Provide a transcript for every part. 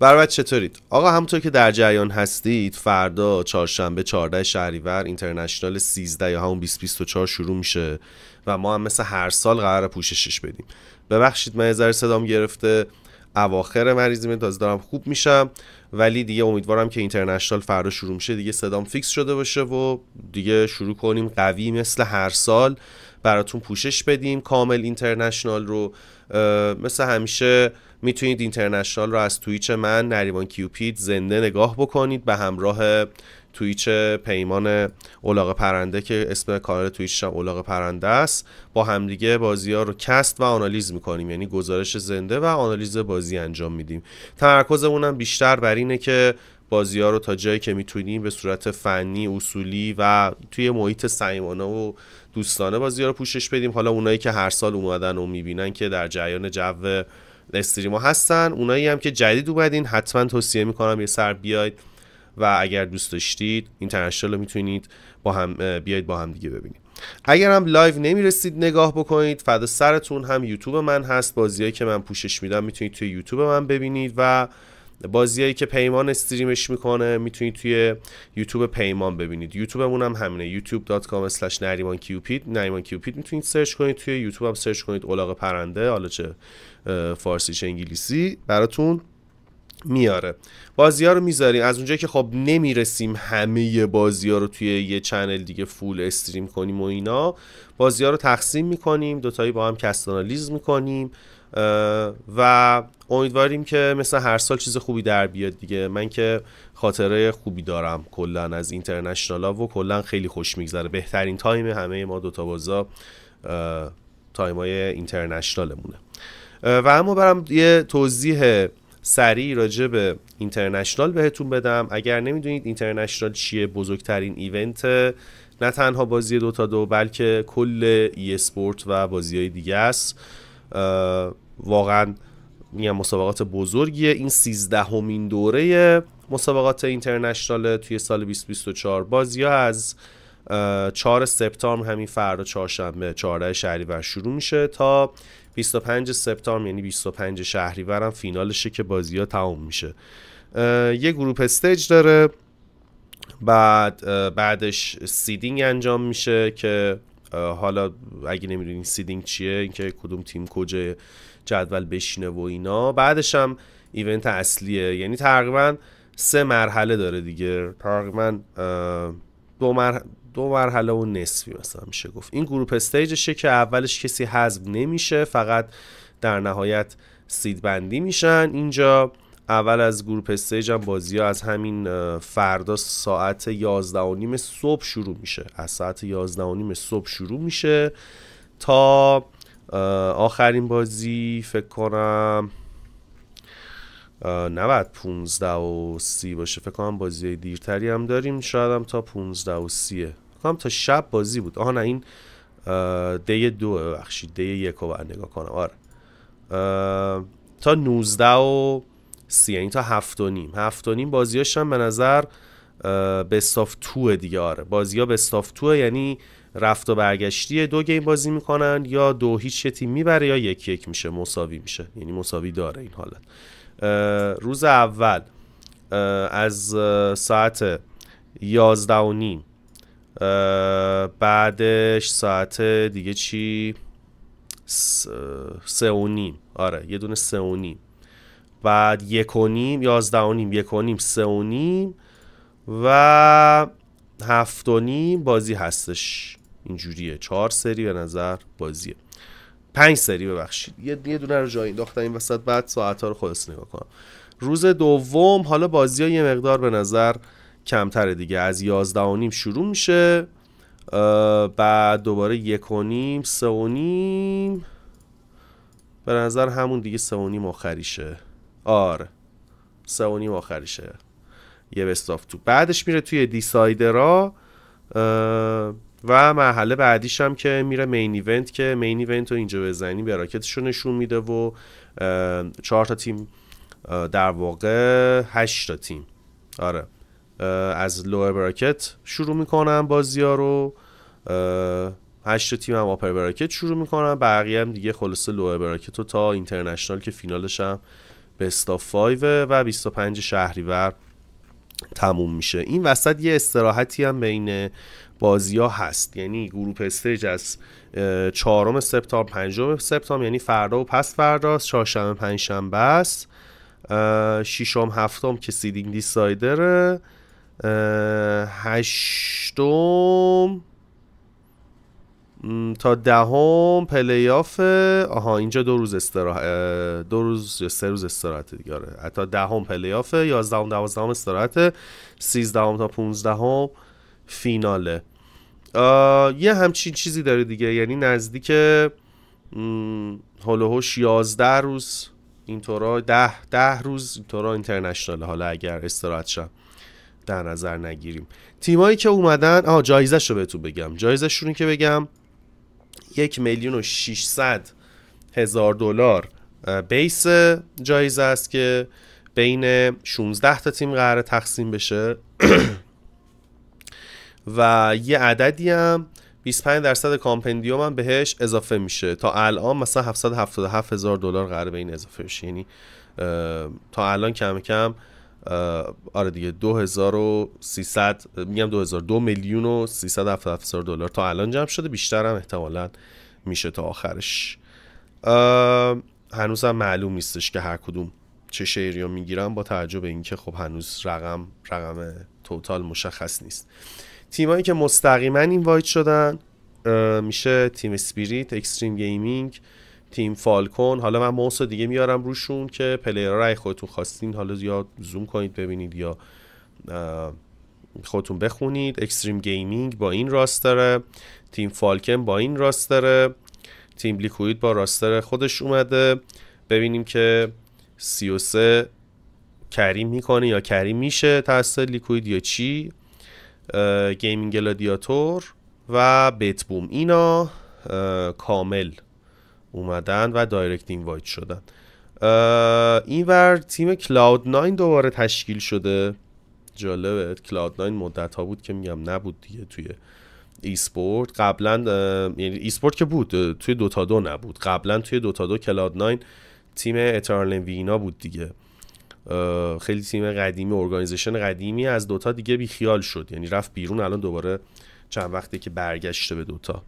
برابر چطورید؟ آقا همونطور که در جریان هستید فردا چهارشنبه 14 شهریور اینترنشنال 13 یا همون 2024 شروع میشه و ما هم مثل هر سال قرار پوششش بدیم ببخشید من یه ذره صدام گرفته اواخر مریضی تازه دارم خوب میشم ولی دیگه امیدوارم که اینترنشنال فردا شروع میشه دیگه صدام فیکس شده باشه و دیگه شروع کنیم قوی مثل هر سال براتون پوشش بدیم کامل اینترنشنال رو مثل همیشه میتونید اینترنشنال رو از تویچ من نریوان کیوپید زنده نگاه بکنید به همراه تویچ پیمان اولاغ پرنده که اسم کانال تویچش هم اولاغ پرنده است با همدیگه بازی ها رو کست و آنالیز میکنیم یعنی گزارش زنده و آنالیز بازی انجام میدیم تمرکزمون هم بیشتر بر اینه که بازی ها رو تا جایی که میتونیم به صورت فنی اصولی و توی محیط سیمانه و دوستانه بازی رو پوشش بدیم حالا اونایی که هر سال اومدن و میبینن که در جریان جو استریما هستن اونایی هم که جدید اومدین حتما توصیه میکنم یه سر بیاید و اگر دوست داشتید اینترنشنال رو میتونید با هم بیاید با هم دیگه ببینید اگر هم لایو نمیرسید نگاه بکنید فدا سرتون هم یوتیوب من هست بازیایی که من پوشش میدم میتونید توی یوتیوب من ببینید و بازیایی که پیمان استریمش میکنه میتونید توی یوتیوب پیمان ببینید یوتیوبمون هم همینه youtube.com/narimankupid narimankupid میتونید سرچ کنید توی یوتیوب هم سرچ کنید اولاق پرنده حالا چه فارسی چه انگلیسی براتون میاره بازی ها رو میذاریم از اونجایی که خب نمیرسیم همه بازی ها رو توی یه چنل دیگه فول استریم کنیم و اینا بازی ها رو تقسیم میکنیم دوتایی با هم کستانالیز میکنیم و امیدواریم که مثل هر سال چیز خوبی در بیاد دیگه من که خاطره خوبی دارم کلا از اینترنشنال ها و کلا خیلی خوش میگذره بهترین تایم همه ما دوتا بازا تایم های اینترنشنالمونه و اما برم یه توضیح سریع راجع به اینترنشنال بهتون بدم اگر نمیدونید اینترنشنال چیه بزرگترین ایونت نه تنها بازی دوتا دو بلکه کل ای اسپورت و بازی های دیگه است واقعا میگم مسابقات بزرگیه این سیزدهمین دوره مسابقات اینترنشنال توی سال 2024 بازی ها از 4 سپتامبر همین فردا چهارشنبه 14 شهریور شروع میشه تا 25 سپتامبر یعنی 25 شهریور هم فینالشه که بازی ها تمام میشه یه گروپ استیج داره بعد بعدش سیدینگ انجام میشه که حالا اگه نمیدونین سیدینگ چیه اینکه کدوم تیم کجا جدول بشینه و اینا بعدش هم ایونت اصلیه یعنی تقریبا سه مرحله داره دیگه تقریبا دو, مرحله دو مرحله و نصفی مثلا میشه گفت این گروپ استیجشه که اولش کسی حذف نمیشه فقط در نهایت سید بندی میشن اینجا اول از گروپ استیج هم بازی ها از همین فردا ساعت 11 و نیم صبح شروع میشه از ساعت 11 و نیم صبح شروع میشه تا آخرین بازی فکر کنم 90 15 و 30 باشه فکر کنم بازی دیرتری هم داریم شاید هم تا 15 و 30 فکر کنم تا شب بازی بود آها نه این دی دو ببخشید دی یک رو نگاه کنم آره تا 19 و سی یعنی تا هفت و نیم هفت و نیم بازیاش هم به نظر بستاف توه دیگه آره بازی ها بستاف توه یعنی رفت و برگشتی دو گیم بازی میکنن یا دو هیچ تیم میبره یا یک یک میشه مساوی میشه یعنی مساوی داره این حالت روز اول از ساعت یازده و نیم بعدش ساعت دیگه چی سه و نیم آره یه دونه سه و نیم بعد یک و نیم یازده و نیم یک و نیم سه و نیم و هفت و نیم بازی هستش اینجوریه چهار سری به نظر بازیه پنج سری ببخشید یه یه دونه رو جای انداختم این وسط بعد ساعتها رو خلاص نگاه کنم روز دوم حالا بازی یه مقدار به نظر کمتره دیگه از یازده و نیم شروع میشه بعد دوباره یک و نیم سه و نیم به نظر همون دیگه سه و نیم آخریشه آره سه و نیم آخریشه یه آف تو بعدش میره توی دیسایدرا و مرحله بعدیش هم که میره مین ایونت که مین ایونت رو اینجا بزنی به رو نشون میده و چهار تا تیم در واقع هشت تا تیم آره از لوئر براکت شروع میکنم بازی ها رو هشت تیم هم آپر براکت شروع میکنم بقیه هم دیگه خلاصه لوئر براکت تا اینترنشنال که فینالش هم بستا 5 و 25 شهریور تموم میشه این وسط یه استراحتی هم بین بازی ها هست یعنی گروپ استیج از چهارم سپتامبر پنجم سپتامبر یعنی فردا و پس فردا است چهارشنبه پنجشنبه است ششم هفتم که سیدینگ دیسایدره هشتم تا دهم ده پلیاف آها اینجا دو روز استراحت دو روز یا سه روز استراحت دیگه آره. تا دهم ده 11 تا 12 ام استراحت 13 تا 15 ام فیناله یه همچین چیزی داره دیگه یعنی نزدیک هوش 11 روز اینطورا 10 10 روز اینطورا اینترنشناله حالا اگر استراحت شم در نظر نگیریم تیمایی که اومدن آها جایزه شو بهتون بگم جایزه شونی که بگم یک میلیون و 600 هزار دلار بیس جایزه است که بین 16 تا تیم قرار تقسیم بشه و یه عددی هم 25 درصد کامپندیوم هم بهش اضافه میشه تا الان مثلا 777 هزار دلار قرار به این اضافه بشه یعنی تا الان کم کم آره دیگه 2300 میگم 2002 میلیون و هزار دلار تا الان جمع شده بیشتر هم احتمالا میشه تا آخرش هنوز هم معلوم نیستش که هر کدوم چه شعری میگیرن با توجه به اینکه خب هنوز رقم رقم توتال مشخص نیست تیمایی که مستقیما اینوایت شدن میشه تیم سپیریت اکستریم گیمینگ تیم فالکون حالا من موس دیگه میارم روشون که پلیر رای خودتون خواستین حالا یا زوم کنید ببینید یا خودتون بخونید اکستریم گیمینگ با این راستره تیم فالکن با این راستره تیم لیکوید با راستر خودش اومده ببینیم که 33 کریم میکنه یا کریم میشه تحصیل لیکوید یا چی گیمینگ گلادیاتور و بیت بوم اینا کامل اومدن و دایرکت اینوایت شدن اینور تیم کلاود ناین دوباره تشکیل شده جالبه کلاود ناین مدت ها بود که میگم نبود دیگه توی ایسپورت قبلا یعنی ایسپورت که بود توی دوتا دو نبود قبلا توی دوتا دو کلاود ناین تیم اترال وینا بود دیگه خیلی تیم قدیمی ارگانیزشن قدیمی از دوتا دیگه بیخیال شد یعنی رفت بیرون الان دوباره چند وقتی که برگشته به دوتا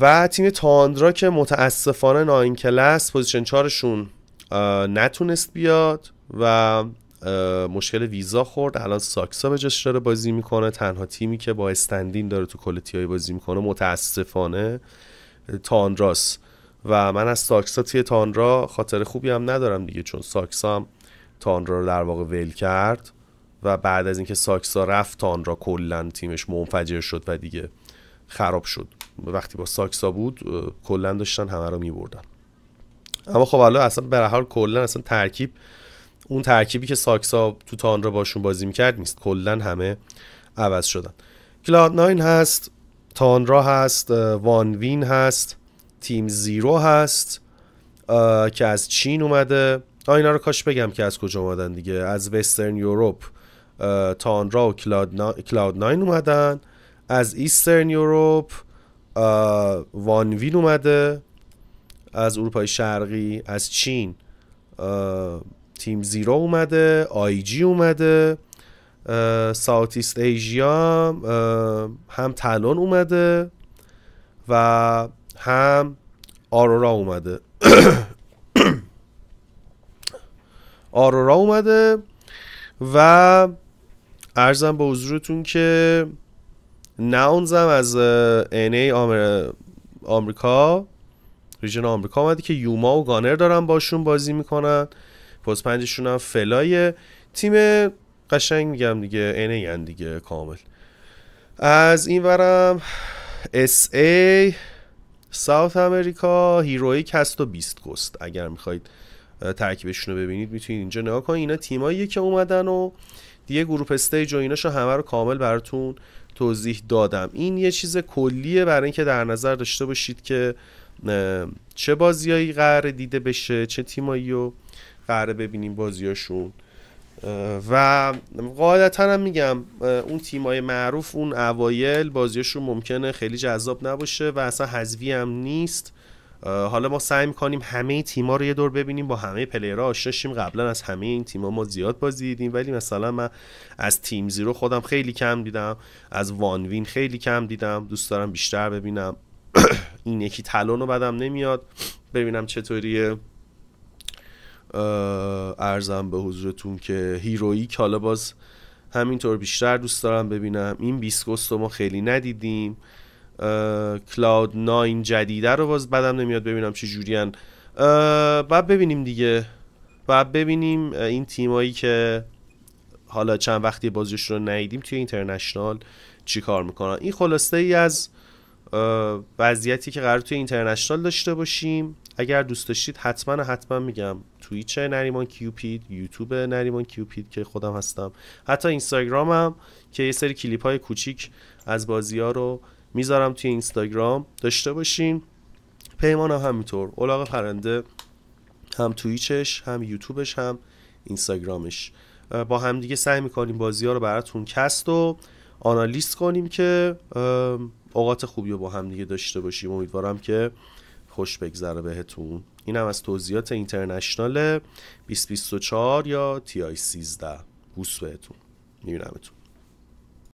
و تیم تاندرا که متاسفانه ناین کلاس پوزیشن چارشون نتونست بیاد و مشکل ویزا خورد الان ساکسا به جاش داره بازی میکنه تنها تیمی که با استندین داره تو کل تیای بازی میکنه متاسفانه تاندراس و من از ساکسا تیه تاندرا خاطر خوبی هم ندارم دیگه چون ساکسا هم تاندرا رو در واقع ول کرد و بعد از اینکه ساکسا رفت تاندرا کلا تیمش منفجر شد و دیگه خراب شد وقتی با ساکسا بود کلا داشتن همه رو میبردن اما خب حالا اصلا به حال کلا اصلا ترکیب اون ترکیبی که ساکسا تو تان را باشون بازی میکرد نیست کلا همه عوض شدن کلاد ناین هست تان هست وان وین هست تیم زیرو هست که از چین اومده آینا رو کاش بگم که از کجا اومدن دیگه از وسترن یوروپ تانرا و کلاد ناین اومدن از ایسترن یوروپ وان اومده از اروپای شرقی از چین تیم زیرو اومده آی جی اومده ساوتیست ایژیا هم تلون اومده و هم آرورا اومده آرورا اومده و ارزم به حضورتون که هم از اینه آمر... آمریکا ریژن آمریکا آمده که یوما و گانر دارن باشون بازی میکنن پست پنجشون هم فلایه تیم قشنگ میگم دیگه اینه دیگه کامل از این ورم اس ای ساوت امریکا هیرویک هست و بیست گست اگر میخواید ترکیبشون رو ببینید میتونید اینجا نگاه کنید اینا تیماییه که اومدن و دیگه گروپ استیج و ایناشو همه رو کامل براتون توضیح دادم این یه چیز کلیه برای اینکه در نظر داشته باشید که چه بازیایی قرار دیده بشه چه تیمایی رو قراره ببینیم بازیاشون و قاعدتا هم میگم اون تیمای معروف اون اوایل بازیاشون ممکنه خیلی جذاب نباشه و اصلا حذوی هم نیست حالا ما سعی میکنیم همه تیما رو یه دور ببینیم با همه پلیرها آشنا شیم قبلا از همه این تیما ما زیاد بازی دیدیم ولی مثلا من از تیم زیرو خودم خیلی کم دیدم از وان وین خیلی کم دیدم دوست دارم بیشتر ببینم این یکی تلون رو بدم نمیاد ببینم چطوریه ارزم به حضورتون که هیرویک حالا باز همینطور بیشتر دوست دارم ببینم این بیسکوست رو ما خیلی ندیدیم کلاود 9 جدیده رو باز بدم نمیاد ببینم چه جورین بعد ببینیم دیگه بعد ببینیم این تیمایی که حالا چند وقتی بازیش رو ندیدیم توی اینترنشنال چی کار میکنن این خلاصه ای از وضعیتی که قرار توی اینترنشنال داشته باشیم اگر دوست داشتید حتما حتما میگم تویچ نریمان کیوپید یوتیوب نریمان کیوپید که خودم هستم حتی اینستاگرامم که یه سری کلیپ های کوچیک از بازی ها رو میذارم توی اینستاگرام داشته باشین پیمان هم همینطور اولاغ پرنده هم تویچش هم یوتیوبش هم اینستاگرامش با همدیگه سعی میکنیم بازی ها رو براتون کست و آنالیست کنیم که اوقات خوبی رو با همدیگه داشته باشیم امیدوارم که خوش بگذره بهتون این هم از توضیحات اینترنشنال 2024 یا تی آی 13 بوس بهتون میبینمتون